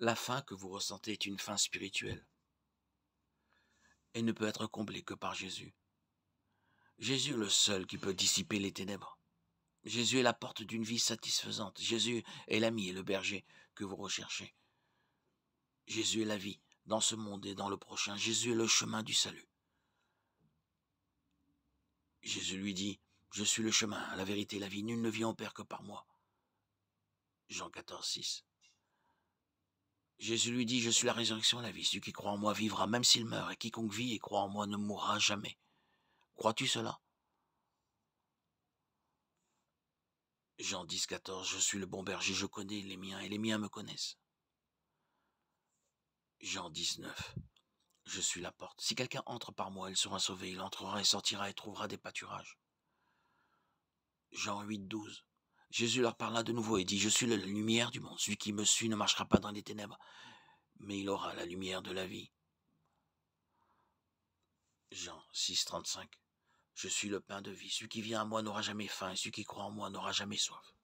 la fin que vous ressentez est une fin spirituelle et ne peut être comblée que par Jésus. Jésus est le seul qui peut dissiper les ténèbres. Jésus est la porte d'une vie satisfaisante. Jésus est l'ami et le berger que vous recherchez. Jésus est la vie dans ce monde et dans le prochain. Jésus est le chemin du salut. Jésus lui dit, Je suis le chemin, la vérité, la vie. Nul ne vient au Père que par moi. Jean 14, 6. Jésus lui dit, je suis la résurrection et la vie. Celui qui croit en moi vivra même s'il meurt, et quiconque vit et croit en moi ne mourra jamais. Crois-tu cela Jean 10, 14, je suis le bon berger, je connais les miens, et les miens me connaissent. Jean 19, je suis la porte. Si quelqu'un entre par moi, il sera sauvé, il entrera et sortira et trouvera des pâturages. Jean 8, 12, Jésus leur parla de nouveau et dit, Je suis la lumière du monde, celui qui me suit ne marchera pas dans les ténèbres, mais il aura la lumière de la vie. Jean 6, 35. Je suis le pain de vie, celui qui vient à moi n'aura jamais faim, et celui qui croit en moi n'aura jamais soif.